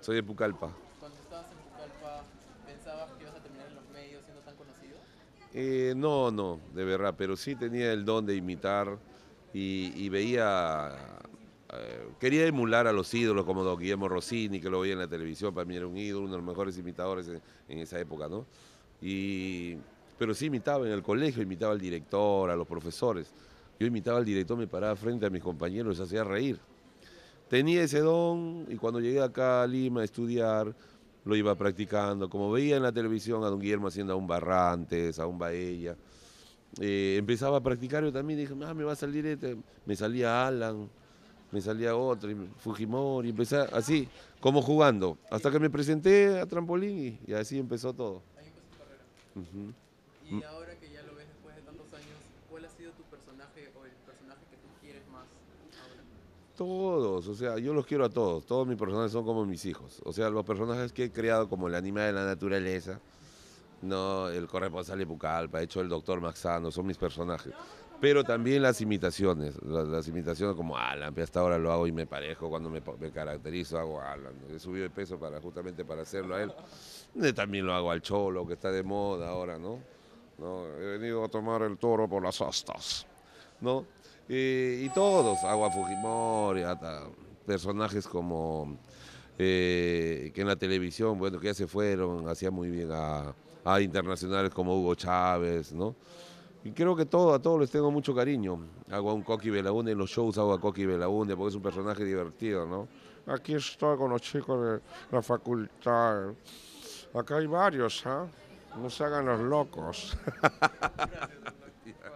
Soy de Pucallpa. Cuando estabas en Pucallpa, ¿pensabas que ibas a terminar en los medios siendo tan conocido? Eh, no, no, de verdad, pero sí tenía el don de imitar y, veía eh, quería emular a los ídolos como Don Guillermo Rossini, que lo veía en la televisión, para mí era un ídolo, uno de los mejores imitadores en, esa época, ¿no? Y, pero sí imitaba en el colegio, imitaba al director, a los profesores. Yo imitaba al director, me paraba frente a mis compañeros, y hacía reír tenía ese don y cuando llegué acá a Lima a estudiar, lo iba practicando. Como veía en la televisión a don Guillermo haciendo a un Barrantes, a un Baella, eh, empezaba a practicar yo también. Dije, ah, me va a salir este. Me salía Alan, me salía otro, Fujimori, empecé así, como jugando. Hasta que me presenté a trampolín y, así empezó todo. Ahí Y mm. ahora que ya lo ves después de tantos años, ¿cuál ha sido tu personaje o el personaje que tú quieres más ahora? Todos, o sea, yo los quiero a todos. Todos mis personajes son como mis hijos. O sea, los personajes que he creado, como el animal de la naturaleza, no, el corresponsal de Pucallpa, hecho el doctor Maxano, son mis personajes. Pero también las imitaciones, las, imitaciones como Alan, que pues hasta ahora lo hago y me parejo, cuando me, caracterizo hago Alan. He subido de peso para, justamente para hacerlo a él. Eh, también lo hago al Cholo, que está de moda ahora, ¿no? ¿no? He venido a tomar el toro por las astas. ¿no? Eh, y todos, Agua Fujimori, personajes como eh, que en la televisión, bueno, que ya se fueron, hacía muy bien a, internacionales como Hugo Chávez, ¿no? Y creo que todo, a todos les tengo mucho cariño. Hago a un Coqui Belaunde en los shows, hago a Coqui Belaunde porque es un personaje divertido, ¿no? Aquí estoy con los chicos de la facultad. Acá hay varios, ¿ah? No se hagan los locos.